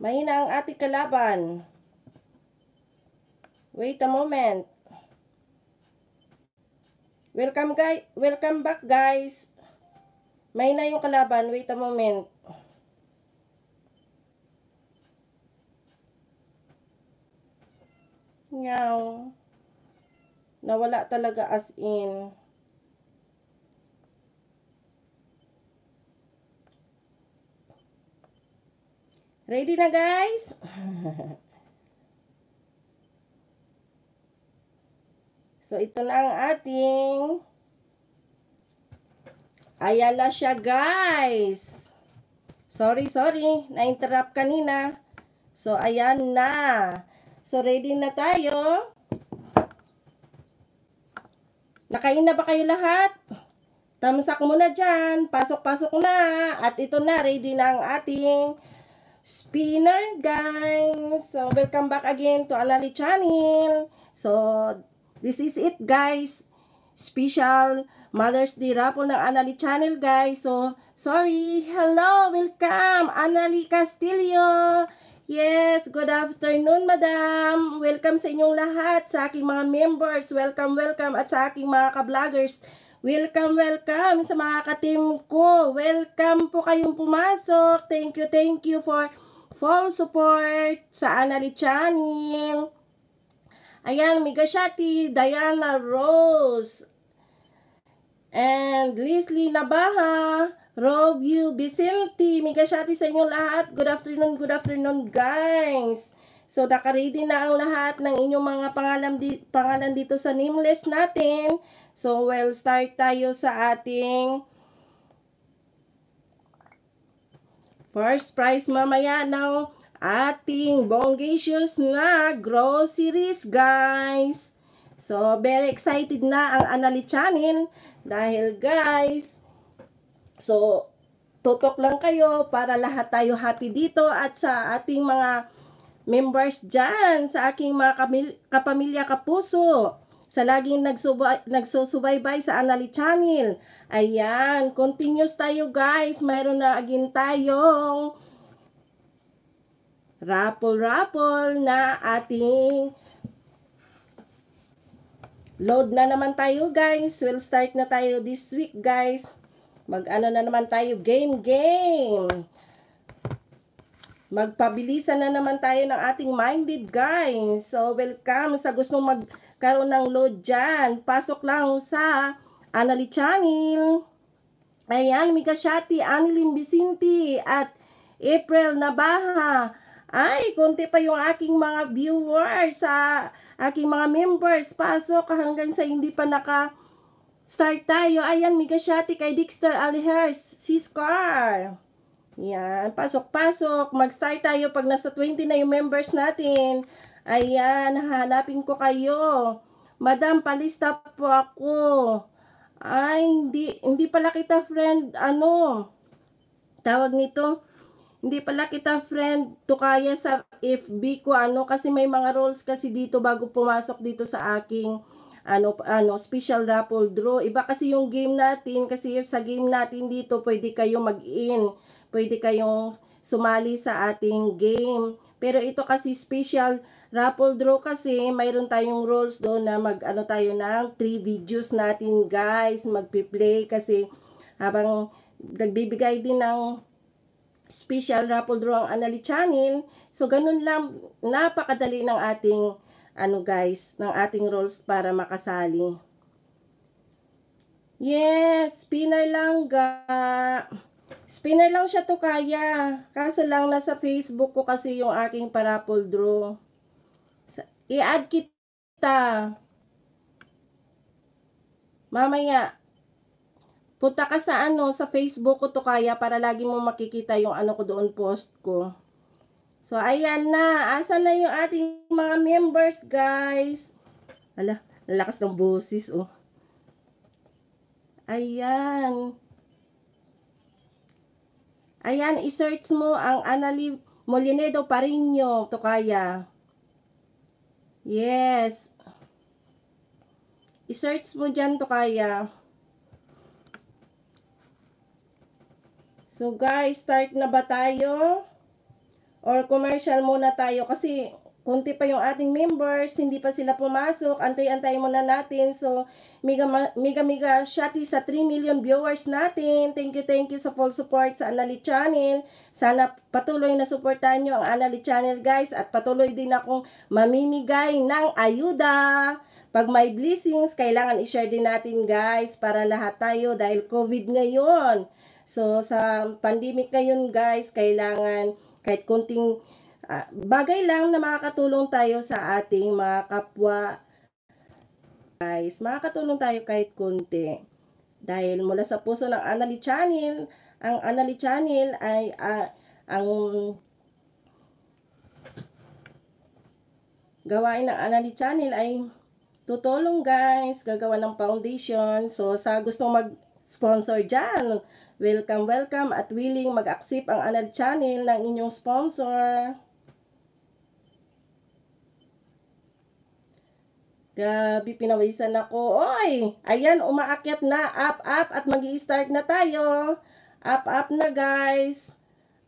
Mahina ang ating kalaban. Wait a moment. Welcome guys, welcome back guys. Mahina yung kalaban. Wait a moment. Ngaw. Nawala talaga as in. Ready na guys? so, ito na ang ating ayala siya guys. Sorry, sorry. Na-interrupt kanina. So, ayan na. So, ready na tayo. Nakain na ba kayo lahat? Tamsak muna dyan. Pasok-pasok na. At ito na, ready na ang ating spinner, guys. So, welcome back again to Anali Channel. So, this is it, guys. Special Mother's Day raffle ng Anali Channel, guys. So, sorry. Hello, welcome, Anali Castillo. Yes, good afternoon, madam. Welcome sa inyong lahat, sa aking mga members. Welcome, welcome, at sa aking mga ka-vloggers. Welcome, welcome sa mga ka-team ko. Welcome po kayong pumasok. Thank you, thank you for full support sa Anali Channel. Ayan, Migashati, Diana Rose, and Leslie Nabaha, Rob U. Vicente. Migashati sa inyo lahat. Good afternoon, good afternoon guys. So, nakaready na ang lahat ng inyong mga pangalan, di pangalan dito sa nameless natin. So, we'll start tayo sa ating first prize mamaya ng ating bonggacious na groceries, guys. So, very excited na ang analichanin dahil, guys, so, tutok lang kayo para lahat tayo happy dito at sa ating mga members dyan, sa aking mga kapamilya kapuso sa laging nagsusubaybay sa Anali Channel. Ayan, continuous tayo guys. Mayroon na agin tayong raffle-raffle na ating load na naman tayo guys. We'll start na tayo this week guys. Mag-ano na naman tayo, game-game. Magpabilisan na naman tayo ng ating minded guys. So welcome sa gustong mag karoon ng load dyan. Pasok lang sa Anali Channel. Ayan, Migashati, Anilin Bisinti, at April Nabaha. Ay, konti pa yung aking mga viewers, sa aking mga members. Pasok hanggang sa hindi pa naka start tayo. Ayan, Migashati kay Dexter Alihers, Siscar. Yan, pasok-pasok. Mag-start tayo pag nasa 20 na yung members natin. Ayan, hanapin ko kayo. Madam, palista po ako. Ay, hindi, hindi pala kita friend, ano, tawag nito, hindi pala kita friend to kaya sa FB ko, ano, kasi may mga roles kasi dito bago pumasok dito sa aking, ano, ano, special raffle draw. Iba kasi yung game natin, kasi sa game natin dito, pwede kayong mag-in, pwede kayong sumali sa ating game. Pero ito kasi special Raffle draw kasi, mayroon tayong rules doon na mag ano tayo ng 3 videos natin guys, magpi-play kasi habang nagbibigay din ng special raffle draw ang Anali Channel. So ganun lang, napakadali ng ating ano guys, ng ating rules para makasali. Yes, spinner lang ga. Spinner lang siya to kaya. Kaso lang nasa Facebook ko kasi yung aking parapol draw. I-add kita. Mamaya, punta ka sa ano, sa Facebook ko to kaya para lagi mo makikita yung ano ko doon post ko. So, ayan na. Asa na yung ating mga members, guys? Ala, lalakas ng boses, oh. Ayan. Ayan, i-search mo ang Anali Molinedo Parino, Tokaya. Yes. I-search mo dyan to kaya. So guys, start na ba tayo? Or commercial muna tayo kasi Kunti pa yung ating members, hindi pa sila pumasok, antay-antay muna natin. So, mega, mega, mega shati sa 3 million viewers natin. Thank you, thank you sa full support sa Anali Channel. Sana patuloy na supportahan nyo ang Anali Channel, guys. At patuloy din akong mamimigay ng ayuda. Pag may blessings, kailangan i-share din natin, guys, para lahat tayo dahil COVID ngayon. So, sa pandemic ngayon, guys, kailangan kahit kunting Ah, bagay lang na makakatulong tayo sa ating mga kapwa. Guys, makakatulong tayo kahit konti. Dahil mula sa puso ng Anali Channel, ang Anali Channel ay uh, ang gawain ng Anali Channel ay tutulong guys, gagawa ng foundation. So sa gustong mag-sponsor dyan, welcome, welcome at willing mag-accept ang Anali Channel ng inyong sponsor. Grabe, pinawisan ako. Oy! Ayan, umaakyat na. Up, up. At mag start na tayo. Up, up na guys.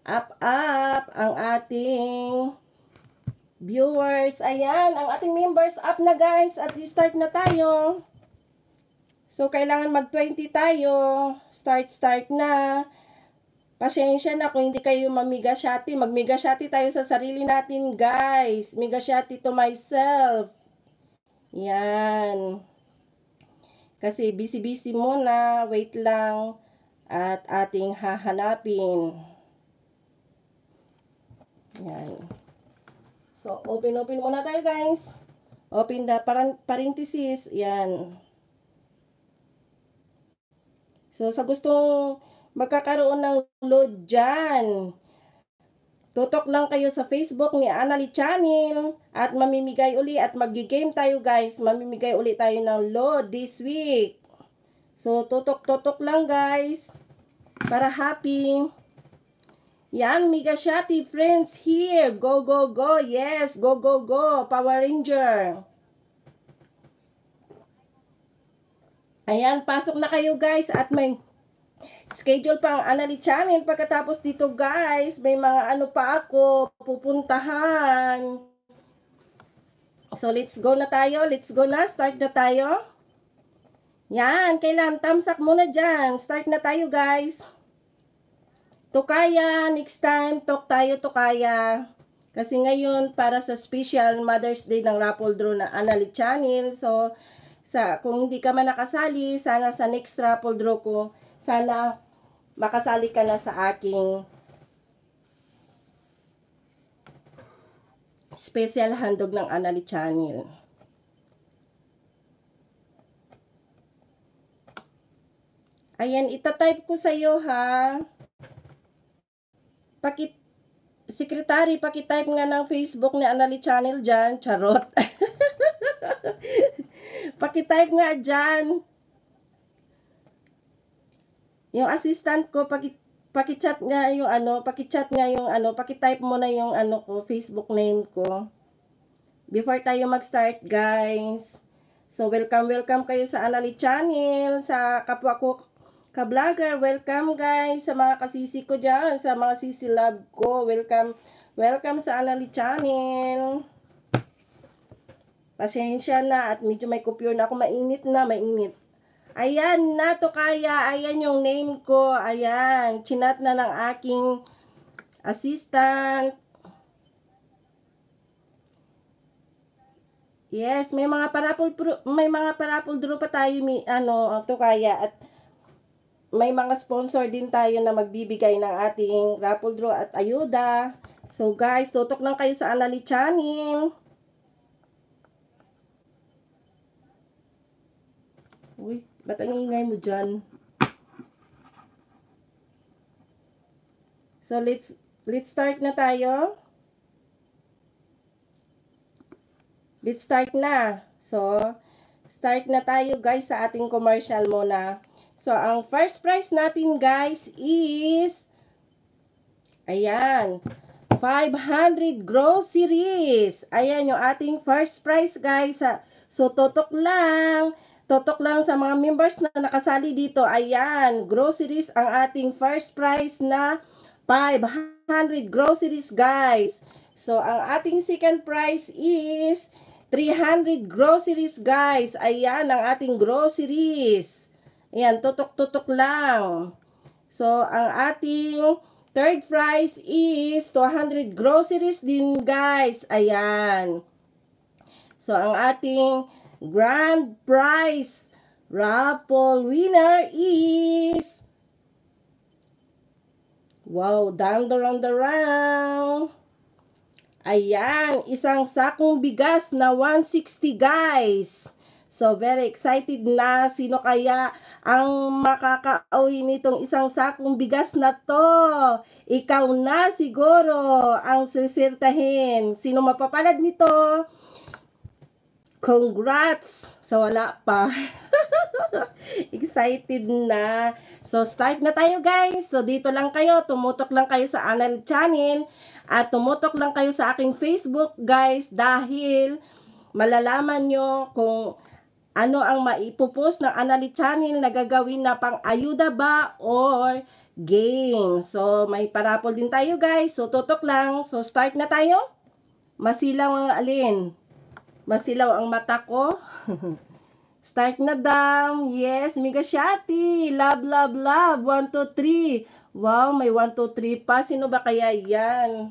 Up, up. Ang ating viewers. Ayan, ang ating members. Up na guys. At start na tayo. So, kailangan mag-20 tayo. Start, start na. Pasensya na kung hindi kayo mamigasyati. Magmigasyati tayo sa sarili natin, guys. Migasyati to myself. Yan. Kasi busy-busy muna, wait lang at ating hahanapin. Yan. So, open-open muna tayo guys. Open the parenthesis. Yan. So, sa gustong magkakaroon ng load dyan, Tutok lang kayo sa Facebook ni Anali Channel at mamimigay uli at mag-game tayo guys. Mamimigay uli tayo ng load this week. So, tutok-tutok lang guys para happy. Yan, Miga Shati friends here. Go, go, go. Yes, go, go, go. Power Ranger. Ayan, pasok na kayo guys at may schedule pa ang Anali Channel. Pagkatapos dito guys, may mga ano pa ako pupuntahan. So let's go na tayo. Let's go na. Start na tayo. Yan, kailangan tamsak muna dyan. Start na tayo guys. Tokaya, next time talk tayo Tokaya. Kasi ngayon para sa special Mother's Day ng Rapol Draw na Anali Channel. So sa kung hindi ka man nakasali, sana sa next Rapol Draw ko sana makasali ka na sa aking special handog ng Anali Channel. Ayan, itatype ko sa iyo ha. Pakit Secretary, pakitype nga ng Facebook ni Anali Channel dyan. Charot. pakitype nga dyan. Yung assistant ko, paki, paki-chat nga yung ano, paki-chat nga yung ano, paki-type mo na yung ano ko, Facebook name ko. Before tayo mag-start, guys. So, welcome, welcome kayo sa Anali Channel, sa kapwa ko ka-vlogger. Welcome, guys, sa mga kasisi ko dyan, sa mga sisi love ko. Welcome, welcome sa Anali Channel. Pasensya na at medyo may kopyo na ako. Mainit na, mainit. Ayan, Nato Kaya. Ayan yung name ko. Ayan, chinat na ng aking assistant. Yes, may mga parapol may mga parapol draw pa tayo mi ano to kaya at may mga sponsor din tayo na magbibigay ng ating raffle draw at ayuda. So guys, tutok lang kayo sa Anali Channel. Uy, Ba't ang ingay mo dyan? So, let's, let's start na tayo. Let's start na. So, start na tayo guys sa ating commercial muna. So, ang first price natin guys is, ayan, 500 groceries. Ayan yung ating first price guys. So, tutok lang. Totok lang sa mga members na nakasali dito. Ayan, groceries ang ating first prize na 500 groceries guys. So, ang ating second prize is 300 groceries guys. Ayan, ang ating groceries. Ayan, totok-totok lang. So, ang ating third prize is 200 groceries din guys. Ayan. So, ang ating grand prize. Raffle winner is... Wow, down the round Ayan, isang sakong bigas na 160 guys. So, very excited na. Sino kaya ang makakauwi nitong isang sakong bigas na to? Ikaw na siguro ang susertahin. Sino mapapalad nito? Congrats! So, wala pa. Excited na. So, start na tayo guys. So, dito lang kayo. Tumutok lang kayo sa Anal Channel. At tumutok lang kayo sa aking Facebook guys. Dahil malalaman nyo kung ano ang maipopost ng Anali Channel na gagawin na pang ayuda ba or game. So, may parapol din tayo guys. So, tutok lang. So, start na tayo. Masilang alin. Masilaw ang mata ko. Start na daw. Yes, Mika Migashati. Love, love, love. 1, 2, 3. Wow, may 1, 2, 3 pa. Sino ba kaya yan?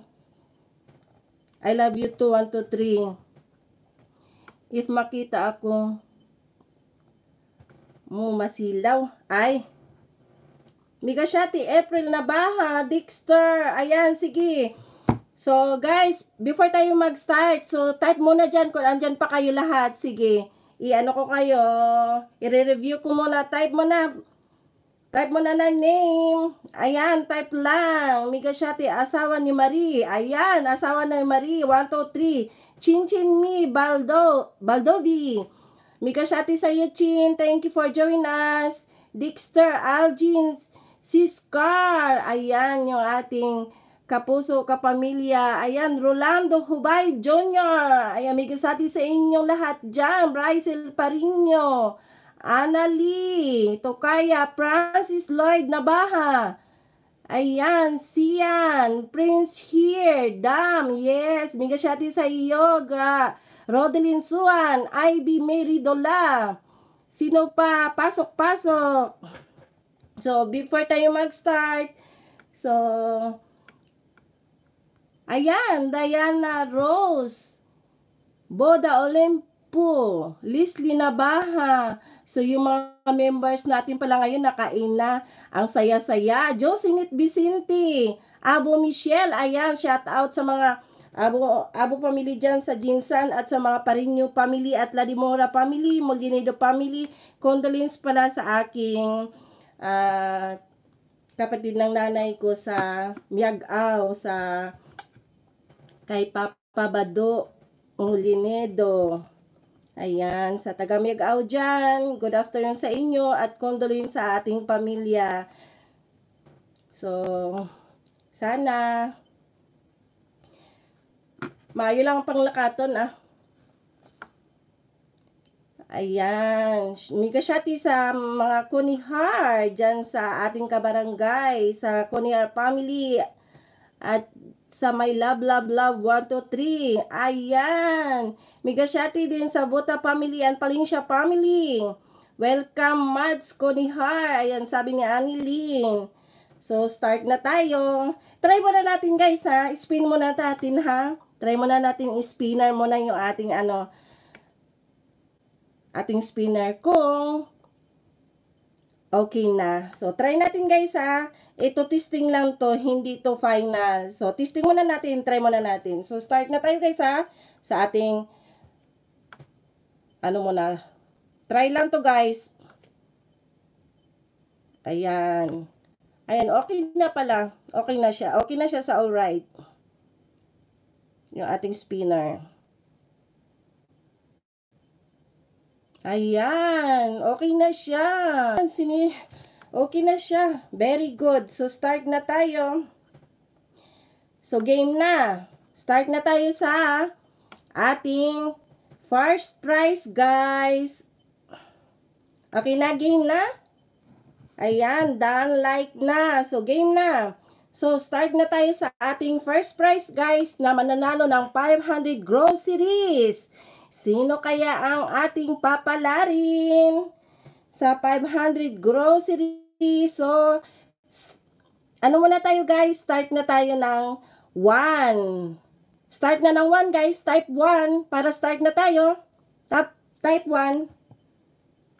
I love you too. 1, 2, 3. If makita ako mo masilaw, ay Migashati, April na ba ha? Dexter, ayan, sige. So, guys, before tayo mag-start, so type muna dyan kung andyan pa kayo lahat. Sige, i-ano ko kayo, i-review ko muna. Type muna, type muna na ng name. Ayan, type lang. Migashati, asawa ni Marie. Ayan, asawa ni Marie. 1, 2, 3. Chinchin Mi, Baldo, Baldovi. Migashati sa'yo, Chin. Thank you for joining us. Dixter, Algin, Siscar. Ayan, yung ating Kapuso, Kapamilya, ayan, Rolando Hubay Jr., ayan, may kasati sa inyong lahat dyan, Brycel Parino, Annalie, Tokaya, Francis Lloyd Nabaha, ayan, Sian, Prince here, Dam, yes, may kasati sa iyo, Rodelyn Suan, Ivy Mary Dola, sino pa, pasok-pasok. So, before tayo mag-start, so, Ayan, Diana Rose, Boda Olimpo, Lisly Nabaha. So yung mga members natin pala ngayon nakain na. Ang saya-saya. Josinit Bisinti, Abo Michelle. Ayan, shout out sa mga Abo, Abo family dyan sa Jinsan at sa mga Parinyo family at Ladimora family, Molinedo family. Condolence pala sa aking uh, kapatid ng nanay ko sa Miagao, sa kay Papabado Olinedo. Ayan, sa Tagamiagaw dyan, good afternoon sa inyo at kondolin sa ating pamilya. So, sana mayo lang pang lakaton ah. Ayan, mga Shati sa mga Kunihar dyan sa ating kabarangay, sa Kunihar family at sa My Love Love Love 1, 2, 3. Ayan. Mega shouty din sa Buta Family and Palingsya Family. Welcome Mads Conihar. Ayan, sabi ni Annie So, start na tayo. Try muna natin guys ha. Spin muna natin ha. Try muna natin spinner muna yung ating ano ating spinner kung okay na. So, try natin guys ha. Ito testing lang to, hindi to final. So testing muna natin, try muna natin. So start na tayo guys ha sa ating ano muna. Try lang to guys. Ayan. Ayan, okay na pala. Okay na siya. Okay na siya sa all right. Yung ating spinner. Ayan, okay na siya. Sini Okay na siya. Very good. So, start na tayo. So, game na. Start na tayo sa ating first prize, guys. Okay na, game na? Ayan, done like na. So, game na. So, start na tayo sa ating first prize, guys, na mananalo ng 500 groceries. Sino kaya ang ating papalarin? sa 500 groceries? So, ano muna tayo guys? Start na tayo ng 1. Start na ng 1 guys. Type 1 para start na tayo. Tap, type 1.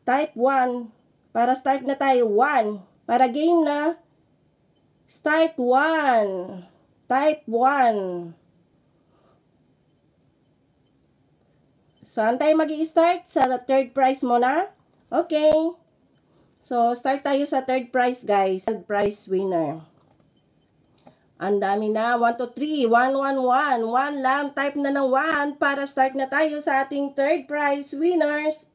Type 1 para start na tayo. 1 para game na. Start 1. Type 1. Saan tayo mag-i-start? Sa third prize muna? Okay. So, start tayo sa third prize, guys. Third prize winner. Ang dami na. 1, 2, 3. 1, 1, 1. 1 lang. Type na ng 1 para start na tayo sa ating third prize winners.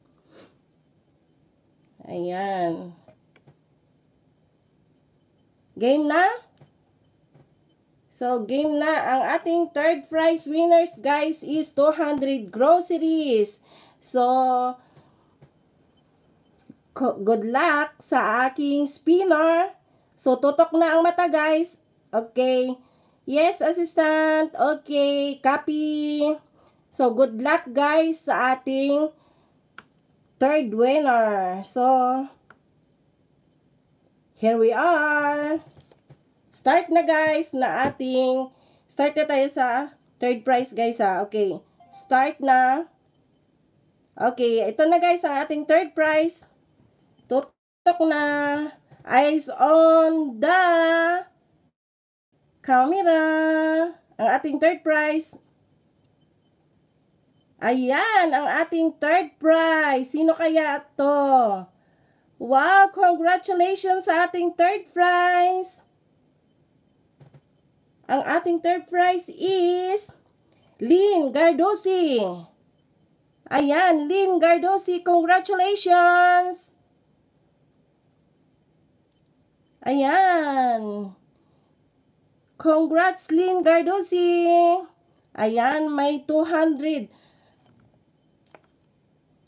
Ayan. Game na? So, game na. Ang ating third prize winners, guys, is 200 groceries. So, Good luck sa aking spinner. So, tutok na ang mata, guys. Okay. Yes, assistant. Okay, copy. So, good luck, guys, sa ating third winner. So, here we are. Start na, guys, na ating, start na tayo sa third prize, guys, ha. Ah. Okay, start na. Okay, ito na, guys, ang ating third prize. Tok na. Eyes on the camera. Ang ating third prize. Ayan, ang ating third prize. Sino kaya to? Wow, congratulations sa ating third prize. Ang ating third prize is Lynn Gardosi. Ayan, Lynn Gardosi, congratulations! Ayan. Congrats, Lynn Gardosi. Ayan, may 200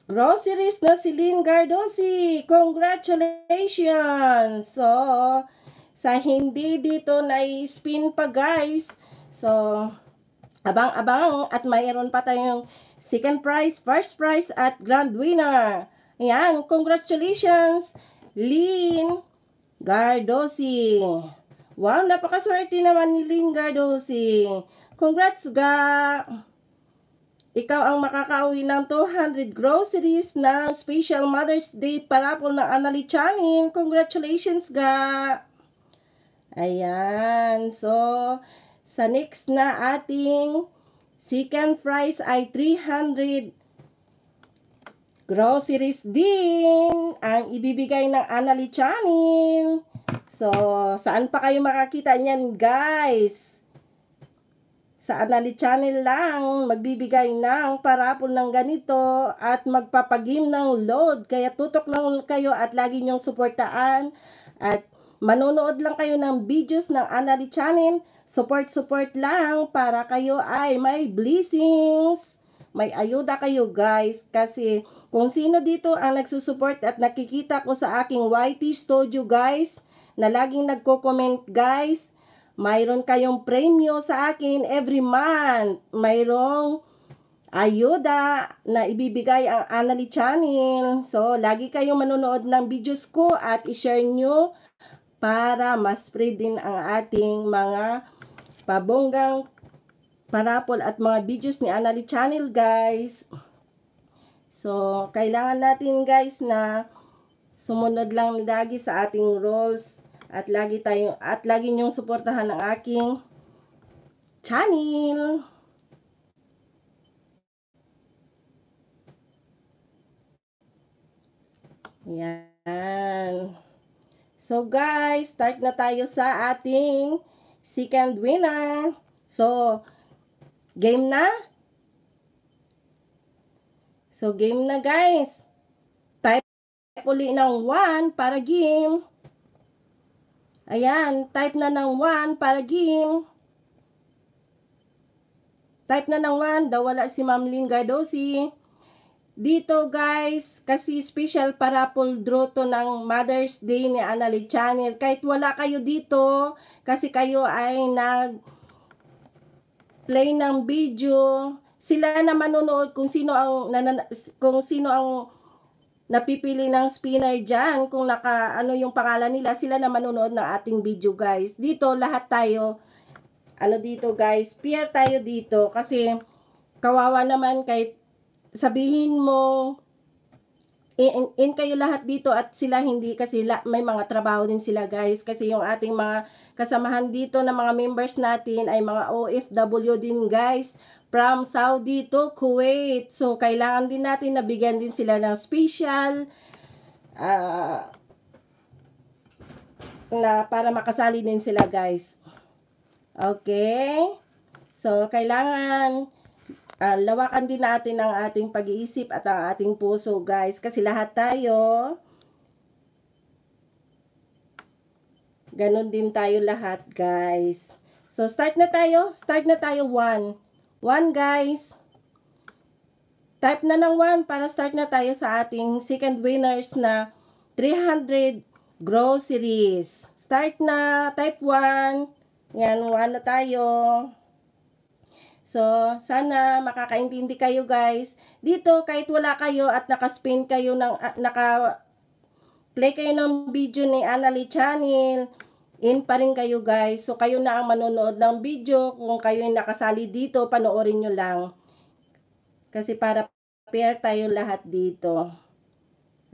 groceries na si Lynn Gardosi. Congratulations! So, sa hindi dito na-spin pa guys. So, abang-abang at mayroon pa tayong second prize, first prize at grand winner. Ayan, congratulations! Lynn! Gardosi. Wow, napakaswerte naman ni Ling Gardosi. Congrats, ga! Ikaw ang makakauwi ng 200 groceries ng Special Mother's Day parapol ng Anali Chanin. Congratulations, ga! Ayan. So, sa next na ating second prize ay 300 groceries din ibibigay ng Anali Channel. So, saan pa kayo makakita niyan, guys? Sa Anali Channel lang, magbibigay ng parapol ng ganito at magpapagim ng load. Kaya tutok lang kayo at lagi niyong suportaan at manonood lang kayo ng videos ng Anali Channel. Support-support lang para kayo ay may blessings. May ayuda kayo guys kasi kung sino dito ang nagsusupport at nakikita ko sa aking YT Studio guys, na laging nagko-comment guys, mayroon kayong premyo sa akin every month. Mayroong ayuda na ibibigay ang Anali Channel. So, lagi kayong manonood ng videos ko at i-share nyo para mas spread din ang ating mga pabonggang parapol at mga videos ni Anali Channel guys. So, kailangan natin guys na sumunod lang lagi sa ating rules at lagi tayong at lagi niyong suportahan ang aking channel. Yan. So guys, start na tayo sa ating second winner. So, game na? So, game na guys. Type uli ng 1 para game. Ayan, type na ng 1 para game. Type na ng 1, daw wala si Ma'am Lynn Gardosi. Dito guys, kasi special para pull draw to ng Mother's Day ni Annalie Channel. Kahit wala kayo dito, kasi kayo ay nag play ng video, sila na manonood kung sino ang nanan, kung sino ang napipili ng spinner diyan kung naka ano yung pangalan nila sila na manonood ng ating video guys dito lahat tayo ano dito guys peer tayo dito kasi kawawa naman kahit sabihin mo in, in kayo lahat dito at sila hindi kasi la, may mga trabaho din sila guys kasi yung ating mga kasamahan dito na mga members natin ay mga OFW din guys from Saudi to Kuwait. So, kailangan din natin nabigyan din sila ng special uh, na para makasali din sila guys. Okay? So, kailangan uh, lawakan din natin ang ating pag-iisip at ang ating puso guys. Kasi lahat tayo, ganun din tayo lahat guys. So, start na tayo. Start na tayo. 1, 1 guys. Type na ng 1 para start na tayo sa ating second winners na 300 groceries. Start na, type 1. Yan, 1 na tayo. So, sana makakaintindi kayo guys. Dito, kahit wala kayo at naka-spin kayo ng, ah, naka play kayo ng video ni Annalie Channel, in pa rin kayo guys. So kayo na ang manonood ng video. Kung kayo yung nakasali dito, panoorin nyo lang. Kasi para pair tayo lahat dito.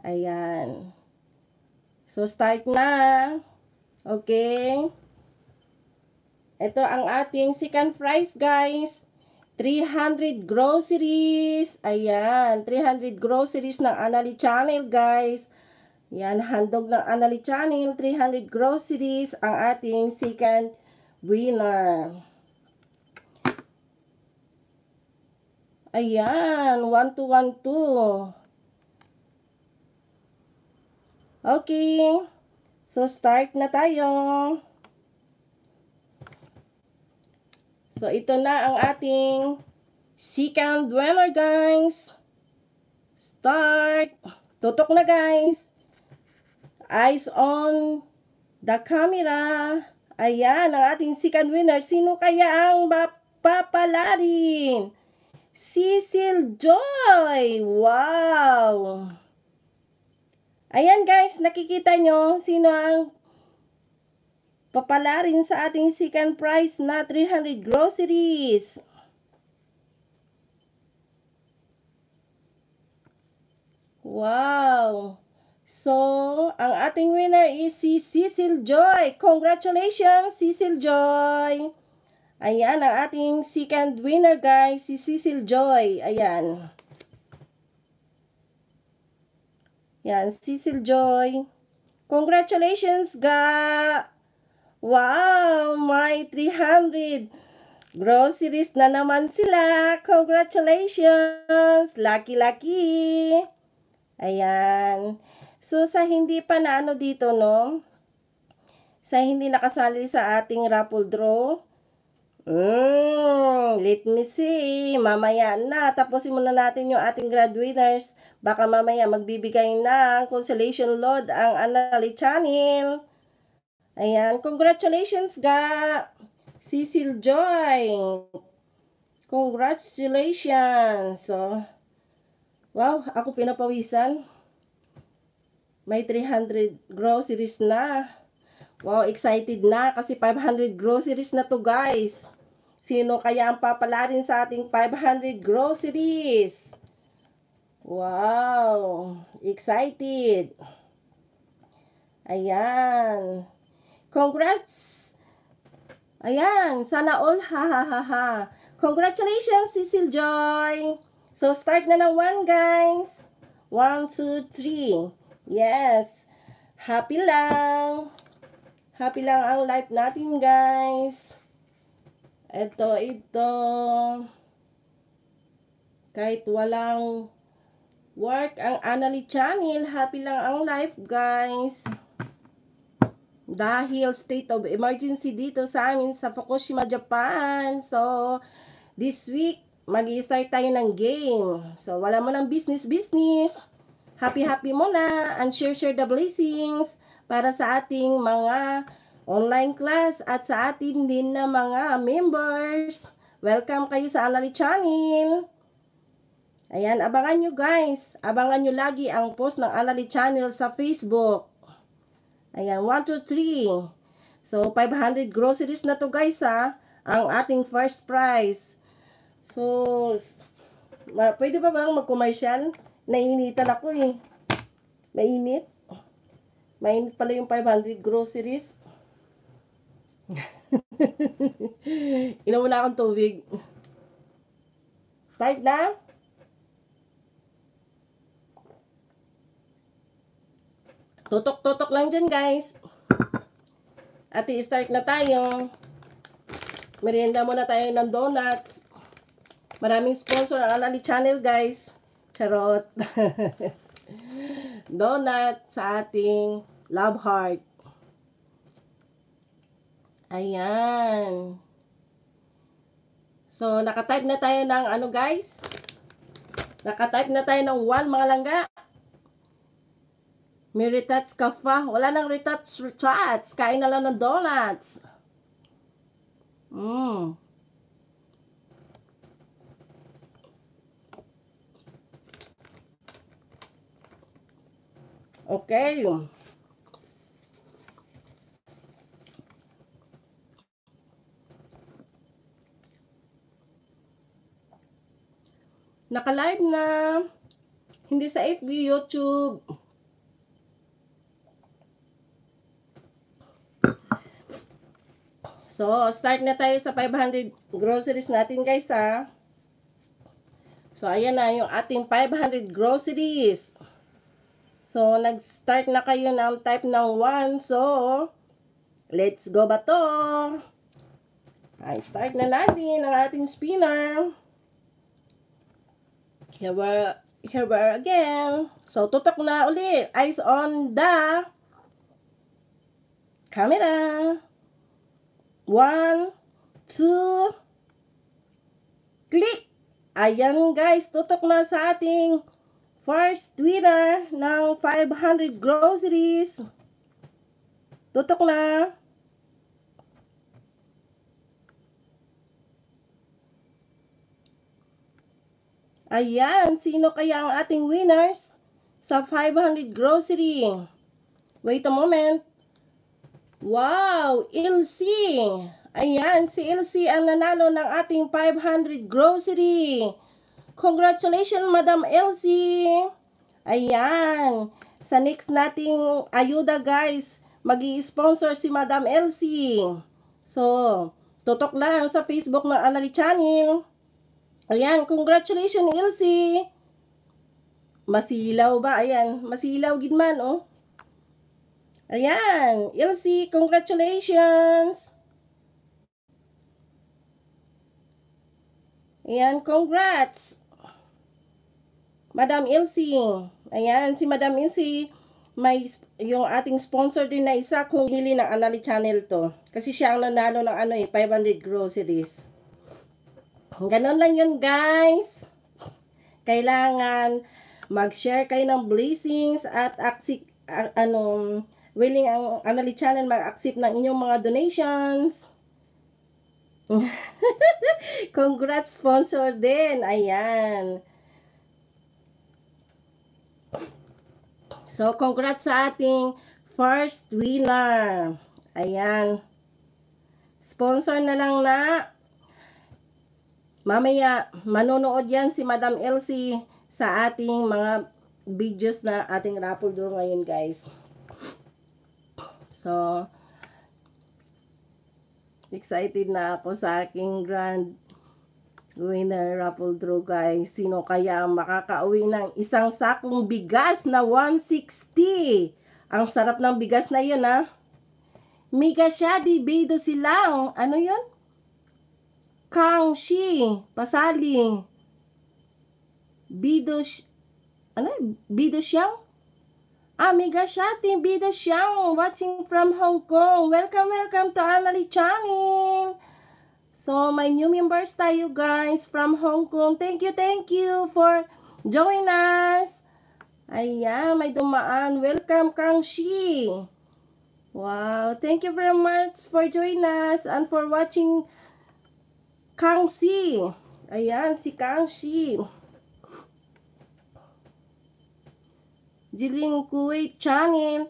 Ayan. So start na. Okay. Ito ang ating second fries guys. 300 groceries. Ayan. 300 groceries ng Anali Channel guys. Yan, handog ng Anali Channel, 300 groceries ang ating second winner. Ayan, 1212. Okay. So, start na tayo. So, ito na ang ating second winner, guys. Start. Tutok na, guys. Eyes on the camera. Ayan, ang ating second winner. Sino kaya ang papalarin? Cecil Joy! Wow! Ayan guys, nakikita nyo sino ang papalarin sa ating second prize na 300 groceries. Wow! So, ang ating winner is si Cecil Joy. Congratulations, Cecil Joy! Ayan, ang ating second winner, guys, si Cecil Joy. Ayan. Yan, Cecil Joy. Congratulations, ga! Wow, my 300 groceries na naman sila. Congratulations! Lucky, lucky! Ayan. So, sa hindi pa na ano dito, no? Sa hindi nakasali sa ating raffle draw, Mm, let me see. Mamaya na. Tapusin muna natin yung ating grad winners. Baka mamaya magbibigay na ng consolation load ang Anali Channel. Ayan. Congratulations ga Cecil Joy. Congratulations. So, wow, ako pinapawisan. May 300 groceries na. Wow, excited na kasi 500 groceries na to guys. Sino kaya ang papalarin sa ating 500 groceries? Wow, excited. Ayan. Congrats. Ayan, sana all ha ha ha ha. Congratulations, Cecil Joy. So, start na na one, guys. One, two, three. Yes. Happy lang. Happy lang ang life natin, guys. Ito, ito. Kahit walang work ang Anali Channel, happy lang ang life, guys. Dahil state of emergency dito sa amin sa Fukushima, Japan. So, this week, mag-start tayo ng game. So, wala mo ng business-business happy-happy muna and share-share the blessings para sa ating mga online class at sa atin din na mga members. Welcome kayo sa Anali Channel. Ayan, abangan nyo guys. Abangan nyo lagi ang post ng Anali Channel sa Facebook. Ayan, 1, 2, 3. So, 500 groceries na to guys ha. Ang ating first prize. So, pwede pa bang mag-commercial? nainitan ako eh. Mainit. Mainit pala yung 500 groceries. Inom na akong tubig. Start na. Tutok-tutok lang dyan guys. At i-start na tayo. Merienda muna tayo ng donuts. Maraming sponsor ang Alali Channel guys. Charot. Donut sa ating love heart. Ayan. So, nakatype na tayo ng ano guys? Nakatype na tayo ng 1 mga langga. May retouch ka pa. Wala nang retouch, retouch. Kain na lang ng donuts. Mmm. Okay. Naka-live na. Hindi sa FB, YouTube. So, start na tayo sa 500 groceries natin guys ha. So, ayan na yung ating 500 groceries. So, nag-start na kayo ng type ng 1. So, let's go ba to? Ay, start na natin ang ating spinner. Here we here we're again. So, tutok na uli. Eyes on the camera. 1, 2, click. Ayan guys, tutok na sa ating First winner ng 500 groceries. Tutok na. Ayan, sino kaya ang ating winners sa 500 grocery? Wait a moment. Wow, Ilsi! Ayan, si Ilsi ang nanalo ng ating 500 grocery. Congratulations, Madam Elsie! Ayan. Sa next nating ayuda, guys, mag sponsor si Madam Elsie. So, tutok lang sa Facebook ng Anali Channel. Ayan, congratulations, Elsie! Masilaw ba? Ayan, masilaw gid man, oh. Ayan, Elsie, congratulations! Ayan, congrats! Madam Elsie. Ayan, si Madam Elsie, may yung ating sponsor din na isa kung hili ng Anali Channel to. Kasi siya ang nanalo ng ano eh, 500 groceries. Ganon lang yun guys. Kailangan mag-share kayo ng blessings at aksik, uh, ano, willing ang Anali Channel mag-accept ng inyong mga donations. Congrats sponsor din. Ayan. So, congrats sa ating first winner. Ayan. Sponsor na lang na. Mamaya, manonood yan si Madam Elsie sa ating mga videos na ating raffle draw ngayon, guys. So, excited na ako sa aking grand Winner raffle draw guys. Sino kaya ang makakauwi ng isang sakong bigas na 160? Ang sarap ng bigas na yun ha. mega Shadi Bedo Silang. Ano yun? Kang Shi. Pasali. Bido Ano? Bido Siang? Amiga ah, Shati Bida Siang watching from Hong Kong. Welcome, welcome to Anali Channel. So, my new members tayo guys from Hong Kong. Thank you, thank you for joining us. Ayan, may dumaan. Welcome, Kang Shi. Wow, thank you very much for joining us and for watching Kang Shi. Ayan, si Kang Shi. Jiling Kuwait Channel.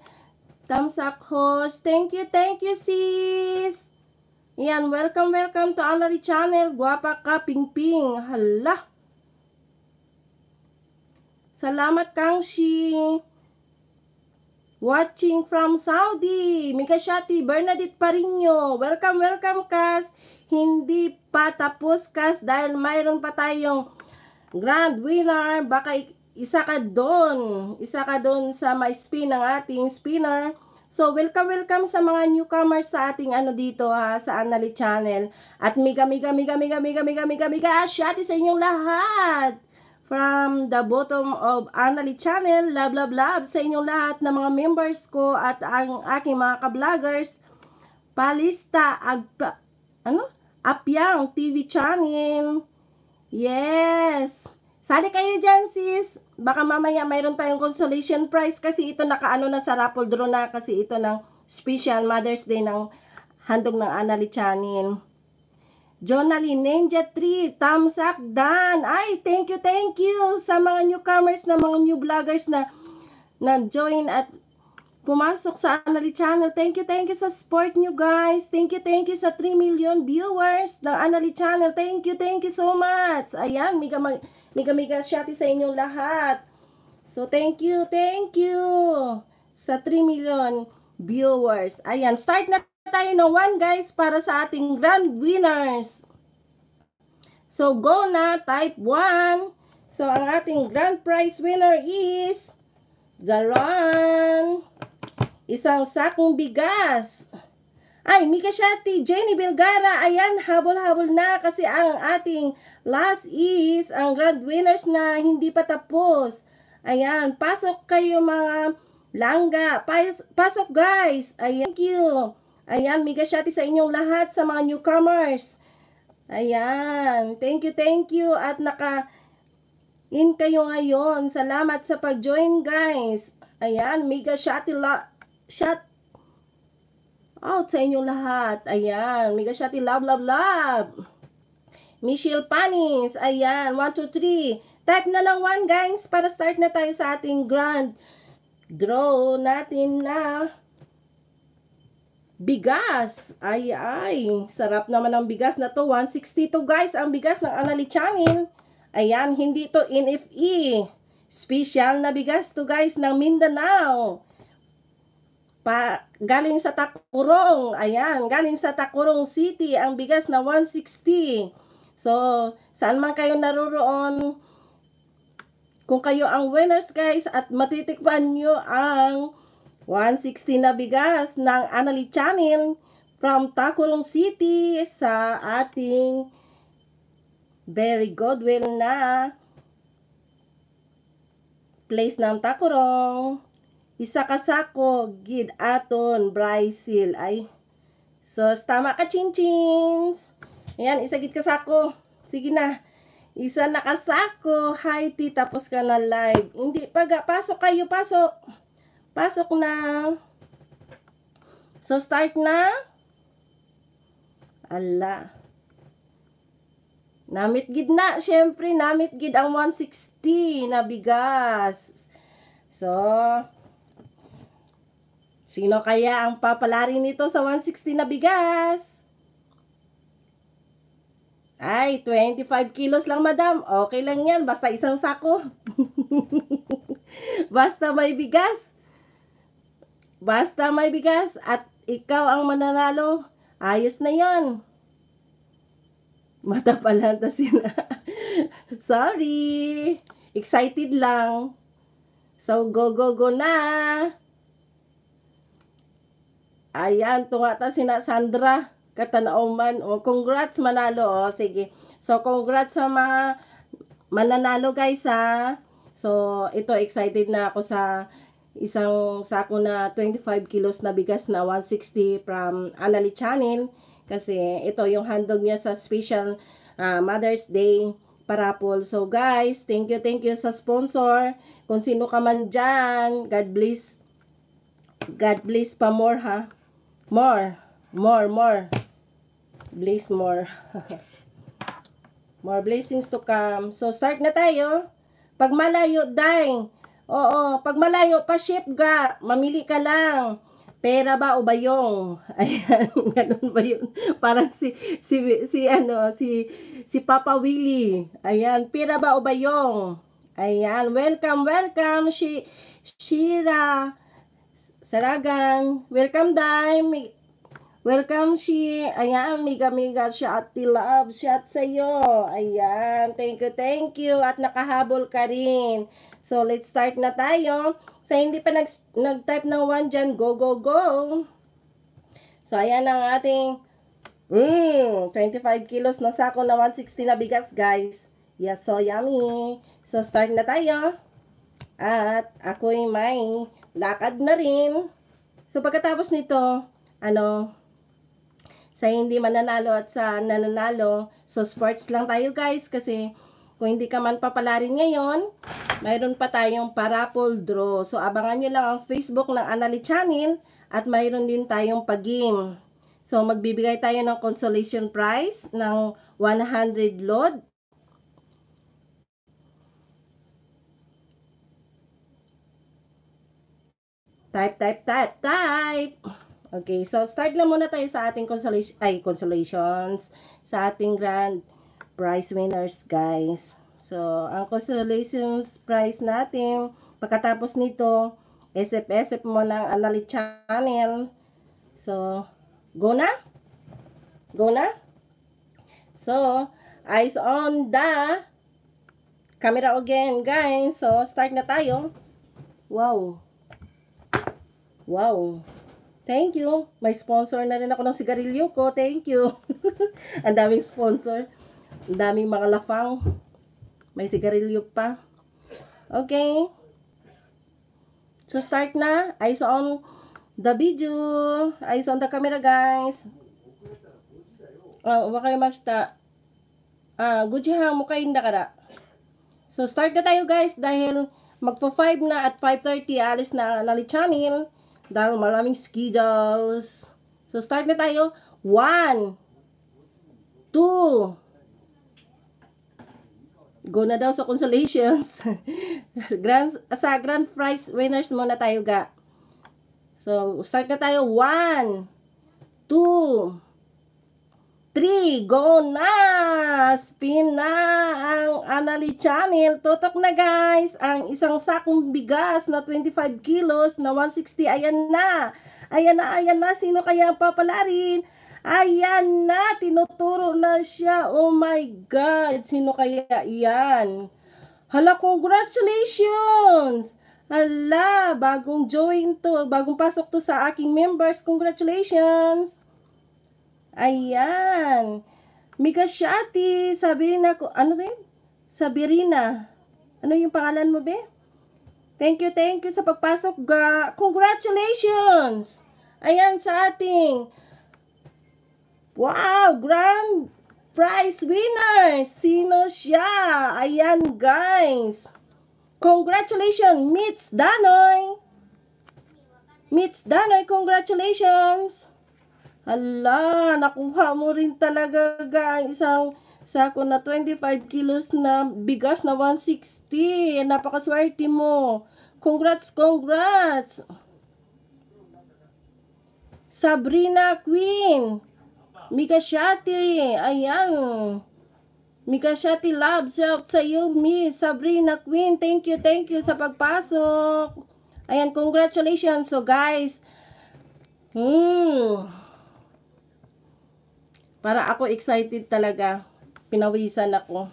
Thumbs up, host. Thank you, thank you, sis. Yan, welcome, welcome to Anari Channel. Guwapa ka, pingping. -ping. Hala. Salamat, Kangshi. Watching from Saudi. Mikashati, Bernadette Parino. Welcome, welcome, Kas. Hindi pa tapos, Kas, dahil mayroon pa tayong grand winner. Baka isa ka doon. Isa ka doon sa ma-spin ng ating spinner. So, welcome, welcome sa mga newcomers sa ating ano dito ha, ah, sa Anali Channel. At mega, mega, mega, mega, mega, mega, mega, mega, shati sa inyong lahat! From the bottom of Anali Channel, love, love, love sa inyong lahat na mga members ko at ang aking mga kabloggers. Palista, agpa, ano? Apyang TV Channel. Yes! Sali kayo dyan sis. Baka mamaya mayroon tayong consolation prize kasi ito nakaano na sa raffle draw na kasi ito ng special Mother's Day ng handog ng Anali Chanin. Jonalyn, Ninja 3, thumbs up, done. Ay, thank you, thank you sa mga newcomers na mga new vloggers na na join at pumasok sa Anali Channel. Thank you, thank you sa support nyo guys. Thank you, thank you sa 3 million viewers ng Anali Channel. Thank you, thank you so much. Ayan, mega mega, shati sa inyong lahat. So, thank you, thank you sa 3 million viewers. Ayan, start na tayo ng 1 guys para sa ating grand winners. So, go na, type 1. So, ang ating grand prize winner is Jaron Isang sakong bigas. Ay, Mika Shati, Jenny Belgara, ayan, habol-habol na kasi ang ating last is ang grand winners na hindi pa tapos. Ayan, pasok kayo mga langga. Pas pasok guys. Ayan, thank you. Ayan, Mika Shati sa inyong lahat sa mga newcomers. Ayan, thank you, thank you. At naka in kayo ngayon. Salamat sa pag-join guys. Ayan, Mika Shati Shot out sa inyong lahat. Ayan. Mega Shotty, love, love, love. Michelle Panis. Ayan. 1, 2, 3. Type na lang 1, guys, para start na tayo sa ating grand draw natin na bigas. Ay, ay. Sarap naman ang bigas na to. 162, guys, ang bigas ng Anali Channel. Ayan. Hindi to NFE. Special na bigas to, guys, ng Mindanao. Pa, galing sa Takurong, ayan, galing sa Takurong City, ang bigas na 160. So, saan man kayo naroroon, kung kayo ang winners guys at matitikpan nyo ang 160 na bigas ng Anali Channel from Takurong City sa ating very goodwill na place ng Takurong. Isa kasako gid aton Brysil ay. So tama ka chinchins. Ayan, isa gid kasako. Sige na. Isa na kasako. Hi ti tapos ka na live. Hindi paga pasok kayo pasok. Pasok na. So start na. Ala. Namit gid na, syempre namit gid ang 160 na bigas. So, Sino kaya ang papalarin nito sa 160 na bigas? Ay, 25 kilos lang, madam. Okay lang yan. Basta isang sako. Basta may bigas. Basta may bigas. At ikaw ang mananalo. Ayos na yon. Mata palanta sila. Sorry. Excited lang. So, go, go, go na. Ayan, tunga ta sina Sandra Katanauman. O, oh, congrats manalo. Oh, sige. So, congrats sa mga mananalo guys ha. So, ito excited na ako sa isang sako na 25 kilos na bigas na 160 from Anali Channel. Kasi ito yung handog niya sa special uh, Mother's Day parapol. So guys, thank you, thank you sa sponsor. Kung sino ka man dyan, God bless. God bless pa more ha. More. More, more. Blaze more. more blessings to come. So, start na tayo. Pag malayo, dying. Oo, pag malayo, pa-ship ga. Mamili ka lang. Pera ba o bayong? Ayan, ganun ba yun? Parang si, si, si, ano, si, si Papa Willy. Ayan, pera ba o bayong? Ayan, welcome, welcome, si, Shira. Saragang. Welcome, Dime. Welcome, si, Ayan, miga-miga siya love, love. Shout sa'yo. Ayan. Thank you, thank you. At nakahabol ka rin. So, let's start na tayo. Sa hindi pa nag, nag-type ng one dyan, go, go, go. So, ayan ang ating mmm, 25 kilos na sako na 160 na bigas, guys. Yes, so yummy. So, start na tayo. At ako'y may lakad na rin. So pagkatapos nito, ano, sa hindi mananalo at sa nananalo, so sports lang tayo guys kasi kung hindi ka man papalarin ngayon, mayroon pa tayong parapol draw. So abangan nyo lang ang Facebook ng Anali Channel at mayroon din tayong pag-game. So magbibigay tayo ng consolation prize ng 100 load Type, type, type, type! Okay, so start na muna tayo sa ating consolation, ay, consolations, sa ating grand prize winners, guys. So, ang consolations prize natin, pagkatapos nito, SFSF sf mo ng Anali Channel. So, go na? Go na? So, eyes on the camera again, guys. So, start na tayo. Wow. Wow. Thank you. May sponsor na rin ako ng sigarilyo ko. Thank you. Ang daming sponsor. Ang daming mga lafang. May sigarilyo pa. Okay. So start na. Eyes on the video. Eyes on the camera guys. Ah, wakarimashita. Ah, gujihang Mukha na nakara. So start na tayo guys dahil magpo 5 na at 5.30 alis na Lali Channel. Dahil maraming skittles. So, start na tayo. 1, 2, go na daw sa consolations. grand, sa grand prize winners muna tayo ga. So, start na tayo. 1, 2, na! Spin na ang Anali Channel. Tutok na guys! Ang isang sakong bigas na 25 kilos na 160. Ayan na! Ayan na, ayan na. Sino kaya ang papalarin? Ayan na! Tinuturo na siya. Oh my God! Sino kaya iyan? Hala, congratulations! Hala, bagong join to. Bagong pasok to sa aking members. Congratulations! Ayan. Mika Mikasyati, Sabirina, ano to yun? Sabirina. Ano yung pangalan mo, be? Thank you, thank you sa pagpasok. Congratulations! Ayan sa ating Wow! Grand prize winner! Sino siya? Ayan, guys! Congratulations, Mitz Danoy! Mitz Danoy, congratulations! Ala, nakuha mo rin talaga ang isang sako na 25 kilos na bigas na 160. Napakaswerte mo. Congrats, congrats! Sabrina Queen. Mika Shati. Ayan. Mika Shati love shout sa iyo, Miss Sabrina Queen. Thank you, thank you sa pagpasok. Ayan, congratulations. So, guys, hmm, para ako excited talaga. Pinawisan ako.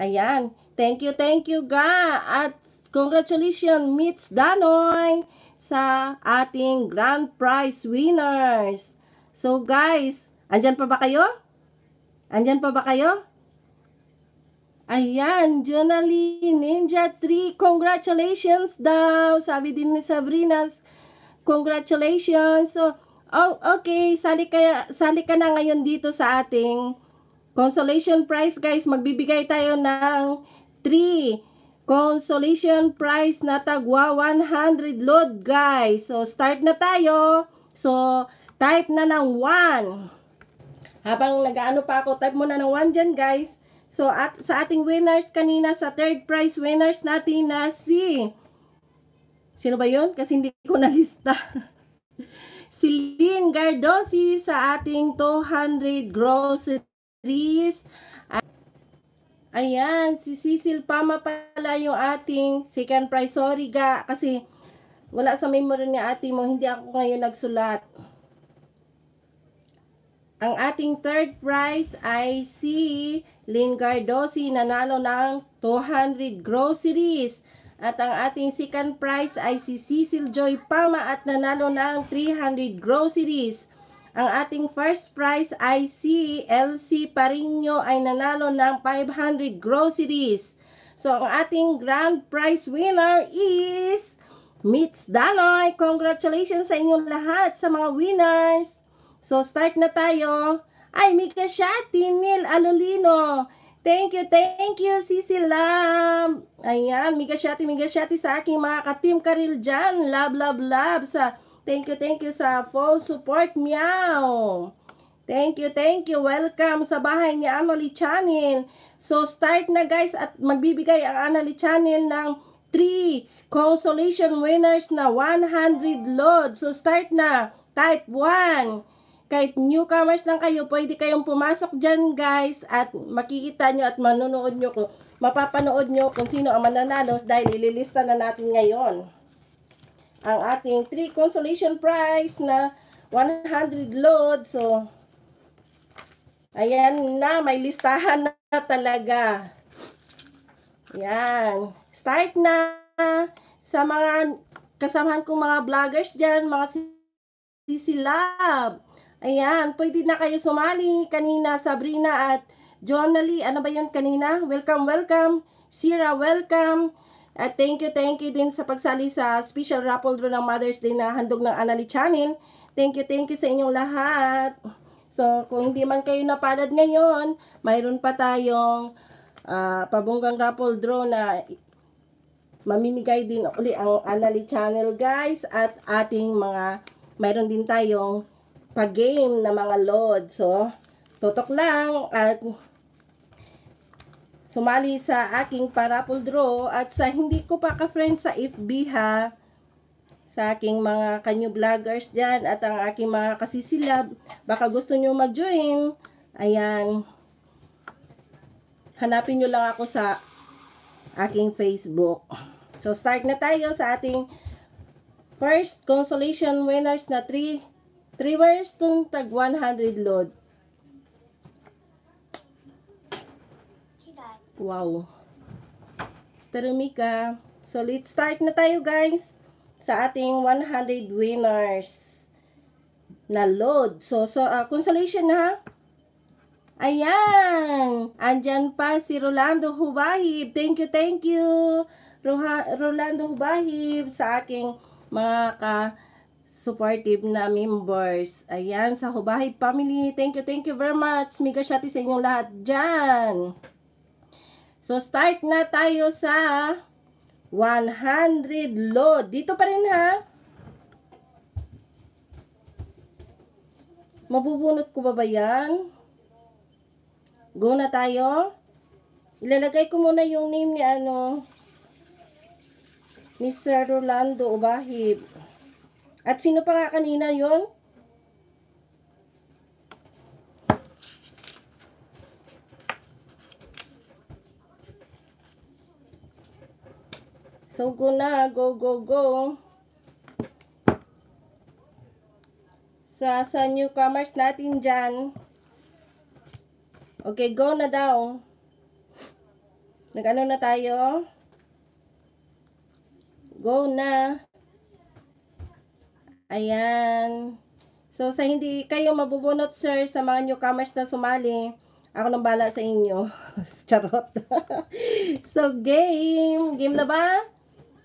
Ayan. Thank you, thank you, ga. At congratulations, Mitch Danoy, sa ating grand prize winners. So, guys, andyan pa ba kayo? Andyan pa ba kayo? Ayan, Journaline Ninja 3, congratulations daw, sabi din ni Sabrina. Congratulations. So, Oh, okay, sali ka, sali ka na ngayon dito sa ating consolation prize guys. Magbibigay tayo ng 3 consolation prize na tagwa 100 load guys. So, start na tayo. So, type na ng 1. Habang nag nagaano pa ako, type mo na ng 1 dyan guys. So, at, sa ating winners kanina, sa third prize winners natin na si... Sino ba yun? Kasi hindi ko nalista. si Lynn Gardosi sa ating 200 groceries. Ayan, si Cecil Pama pala yung ating second prize. Sorry ga, kasi wala sa memory ni ate mo. Hindi ako ngayon nagsulat. Ang ating third prize ay si Lynn Gardosi nanalo ng 200 groceries. At ang ating second prize ay si Cecil Joy Pama at nanalo ng 300 groceries. Ang ating first prize ay si LC Parigno ay nanalo ng 500 groceries. So, ang ating grand prize winner is Mitch Danoy. Congratulations sa inyong lahat sa mga winners. So, start na tayo. Ay, Mika Shati, Neil Alolino. Thank you, thank you, Sisi Lam. Ayan, migasyati, migasyati sa aking mga ka-team Karil dyan. Love, love, love. Sa, thank you, thank you sa full support. Meow. Thank you, thank you. Welcome sa bahay ni Anali Channel. So, start na guys at magbibigay ang Anali Channel ng 3 consolation winners na 100 load. So, start na. Type 1 kahit newcomers lang kayo, pwede kayong pumasok dyan guys at makikita nyo at manonood nyo kung, mapapanood nyo kung sino ang mananalo dahil ililista na natin ngayon ang ating 3 consolation prize na 100 load. So, ayan na, may listahan na talaga. Ayan. Start na sa mga kasamahan kong mga vloggers dyan, mga sisilab. Ayan, pwede na kayo sumali. Kanina, Sabrina at Jonalie, ano ba yun kanina? Welcome, welcome. Sira, welcome. At thank you, thank you din sa pagsali sa special raffle draw ng Mother's Day na handog ng Anali Channel. Thank you, thank you sa inyong lahat. So, kung hindi man kayo napalad ngayon, mayroon pa tayong uh, pabunggang raffle draw na mamimigay din uli ang Anali Channel guys at ating mga mayroon din tayong pag game na mga lord. So, tutok lang at sumali sa aking parapol draw at sa hindi ko pa ka-friend sa FB ha sa aking mga kanyo vloggers dyan at ang aking mga kasisilab baka gusto nyo mag-join ayan hanapin nyo lang ako sa aking Facebook so start na tayo sa ating first consolation winners na 3 3 wires tong tag 100 load. Wow. Steromika. So, let's start na tayo guys sa ating 100 winners na load. So, so uh, consolation na Ayan! Andyan pa si Rolando Hubahib. Thank you, thank you. Roha, Rolando Hubahib sa aking mga ka supportive na members. Ayan, sa Hubahay Family. Thank you, thank you very much. Mega shati sa inyong lahat dyan. So, start na tayo sa 100 load. Dito pa rin ha. Mabubunot ko ba ba yan? Go na tayo. Ilalagay ko muna yung name ni ano ni Sir Rolando Ubahib. At sino pa nga kanina yon? So, go na. Go, go, go. Sa, sa newcomers natin dyan. Okay, go na daw. Nag-ano na tayo? Go na. Ayan. So, sa hindi kayo mabubunot, sir, sa mga newcomers na sumali, ako nang bala sa inyo. Charot. so, game. Game na ba?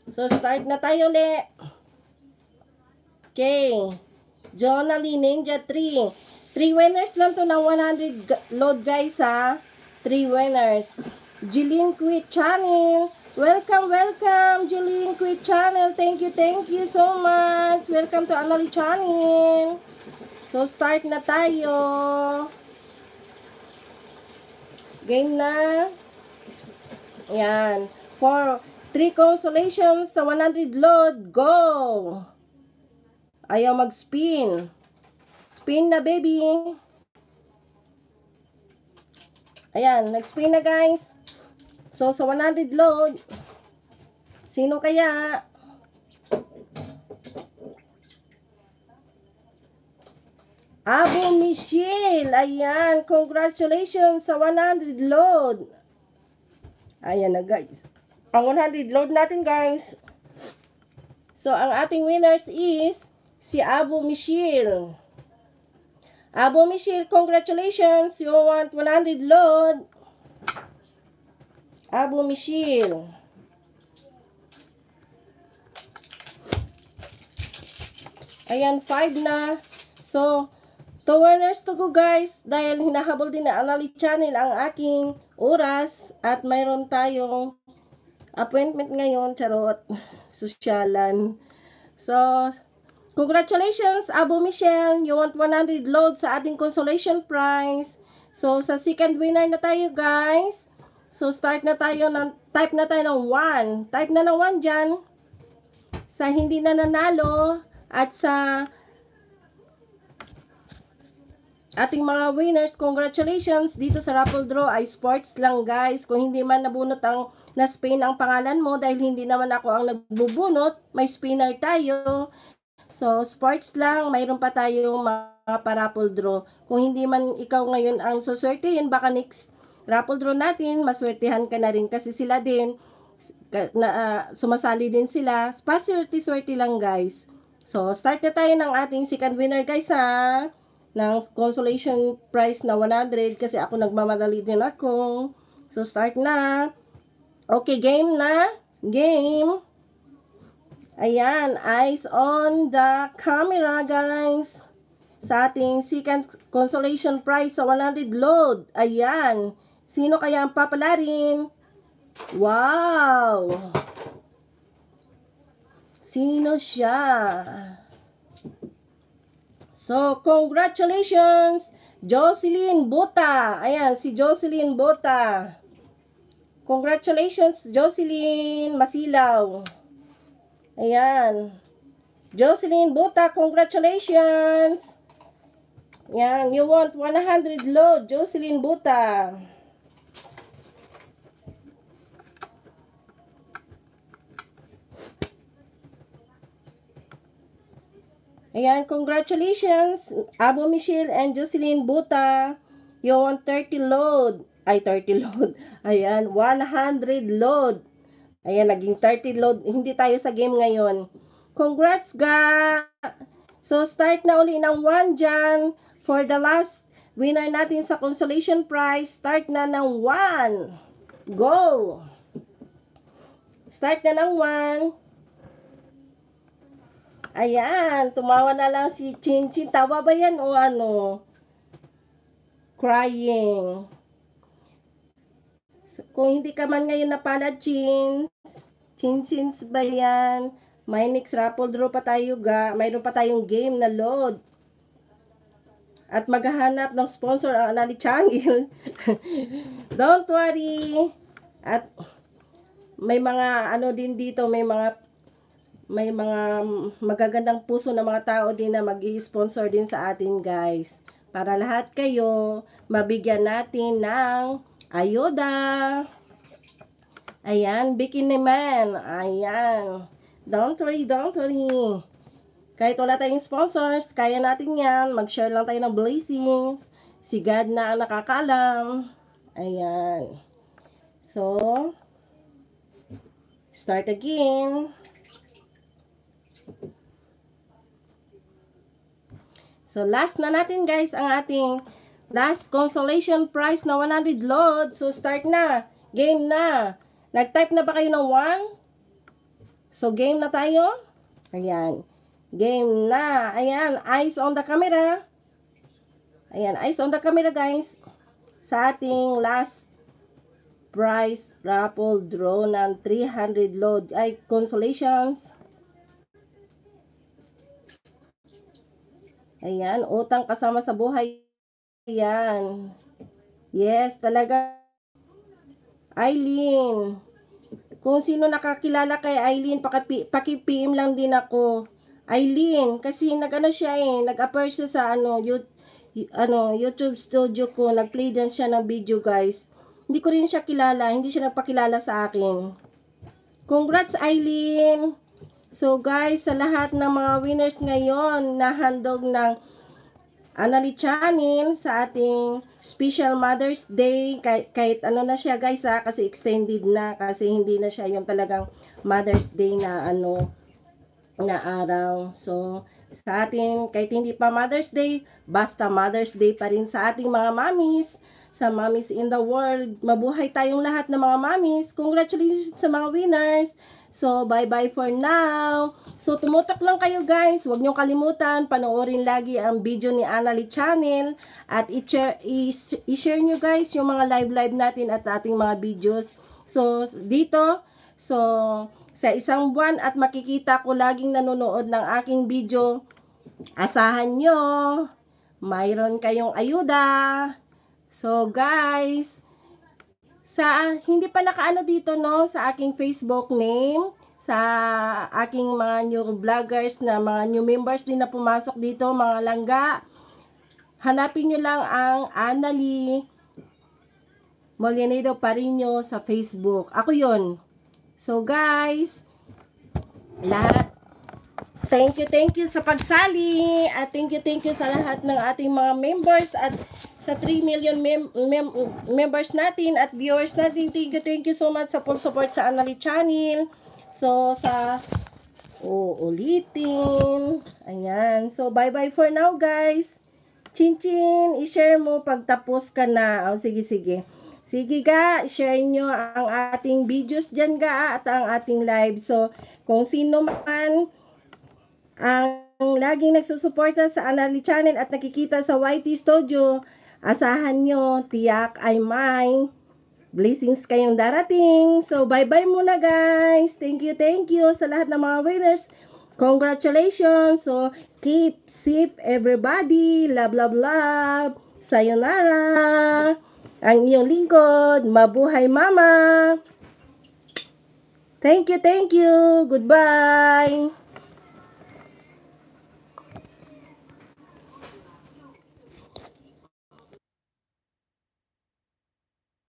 So, start na tayo ulit. Okay. Journaling Ninja 3. 3 winners lang to ng 100 load guys ha. 3 winners. Jilin Quit Channel. Welcome, welcome, Jeline Quit Channel. Thank you, thank you so much. Welcome to Anali Channel. So, start na tayo. Game na. Yan. For three consolations sa 100 load. Go! Ayaw mag-spin. Spin na, baby. Ayan, nag-spin na, guys. So, sa 100 load, sino kaya? Abo Michelle, ayan, congratulations sa 100 load. Ayan na guys. Ang 100 load natin guys. So, ang ating winners is si Abo Michelle. Abo Michelle, congratulations. You want 100 load. Abo Michelle. Ayan, 5 na. So, to winners to go guys. Dahil hinahabol din na Anali Channel ang aking oras. At mayroon tayong appointment ngayon, charot. Susyalan. So, congratulations, Abo Michelle. You want 100 load sa ating consolation prize. So, sa second winner na tayo guys. So, start na tayo ng, type na tayo ng 1. Type na ng 1 dyan. Sa hindi na nanalo at sa ating mga winners, congratulations dito sa raffle draw ay sports lang guys. Kung hindi man nabunot ang na Spain ang pangalan mo dahil hindi naman ako ang nagbubunot, may spinner tayo. So, sports lang, mayroon pa tayong mga parapol draw. Kung hindi man ikaw ngayon ang yun, baka next Raffle draw natin, maswertihan ka na rin kasi sila din. Na, uh, sumasali din sila. Paswerte-swerte lang guys. So, start na tayo ng ating second winner guys ha. Ng consolation prize na 100 kasi ako nagmamadali din ako. So, start na. Okay, game na. Game. Ayan, eyes on the camera guys. Sa ating second consolation prize sa 100 load. Ayan. Ayan. Sino kaya ang papalarin? Wow! Sino siya? So, congratulations! Jocelyn Bota. Ayan, si Jocelyn Bota. Congratulations, Jocelyn Masilaw. Ayan. Jocelyn Bota, congratulations! Ayan, you want 100 load, Jocelyn Bota. Ayan, congratulations, Abo Michelle and Jocelyn Buta. Yung 30 load. Ay, 30 load. Ayan, 100 load. Ayan, naging 30 load. Hindi tayo sa game ngayon. Congrats, ga! So, start na uli ng 1 dyan for the last winner natin sa consolation prize. Start na ng 1. Go! Start na ng 1. Ayan, tumawa na lang si Chinchin. Tawa ba yan o ano? Crying. So, kung hindi ka man ngayon napala, Chins. Chinchins ba yan? May next raffle draw pa tayo ga. Mayroon pa tayong game na load. At maghahanap ng sponsor ang ah, Anali Channel. Don't worry. At may mga ano din dito, may mga may mga magagandang puso na mga tao din na mag sponsor din sa atin guys. Para lahat kayo, mabigyan natin ng ayuda. Ayan, bikini man. Ayan. Don't worry, don't worry. Kahit wala tayong sponsors, kaya natin yan. Mag-share lang tayo ng blessings. Si God na ang nakakalam. Ayan. So, start again. So, last na natin guys ang ating last consolation prize na 100 load. So, start na. Game na. Nag-type na ba kayo ng 1? So, game na tayo. Ayan. Game na. Ayan. Eyes on the camera. Ayan. Eyes on the camera guys. Sa ating last prize raffle draw ng 300 load. Ay, consolations. Ayan, utang kasama sa buhay. Ayan. Yes, talaga. Eileen. Kung sino nakakilala kay Eileen, paki-PM lang din ako. Eileen, kasi nag-ano siya eh, nag appear siya sa ano, ano, YouTube studio ko, nag-play din siya ng video guys. Hindi ko rin siya kilala, hindi siya nagpakilala sa akin. Congrats Eileen! So guys, sa lahat ng mga winners ngayon na handog ng Anali Channel sa ating special Mother's Day, kahit, kahit ano na siya guys ha, kasi extended na, kasi hindi na siya yung talagang Mother's Day na ano, na araw. So, sa ating, kahit hindi pa Mother's Day, basta Mother's Day pa rin sa ating mga mamis, sa mamis in the world. Mabuhay tayong lahat ng mga mamis. Congratulations sa mga winners! So, bye-bye for now. So, tumutok lang kayo guys. Huwag niyong kalimutan, panoorin lagi ang video ni Annalie channel. At i-share i-share niyo guys yung mga live-live natin at ating mga videos. So, dito, so, sa isang buwan at makikita ko laging nanonood ng aking video. Asahan nyo, mayroon kayong ayuda. So, guys, sa, hindi pa nakaano dito, no, sa aking Facebook name, sa aking mga new vloggers na mga new members din na pumasok dito, mga langga. Hanapin nyo lang ang Annalie Molinedo Parino sa Facebook. Ako yon So guys, lahat Thank you, thank you sa pagsali. At thank you, thank you sa lahat ng ating mga members at sa 3 million mem mem members natin at viewers natin. Thank you, thank you so much sa full support sa Anali Channel. So, sa uulitin. Ayan. So, bye-bye for now, guys. Chin-chin, i-share mo pagtapos ka na. O, oh, sige, sige. Sige ga, share nyo ang ating videos dyan ga at ang ating live. So, kung sino man ang laging nagsusuporta sa Anali Channel at nakikita sa YT Studio. Asahan nyo, tiyak ay may blessings kayong darating. So, bye-bye muna guys. Thank you, thank you sa lahat ng mga winners. Congratulations. So, keep safe everybody. Love, love, love. Sayonara. Ang iyong lingkod. Mabuhay mama. Thank you, thank you. Goodbye.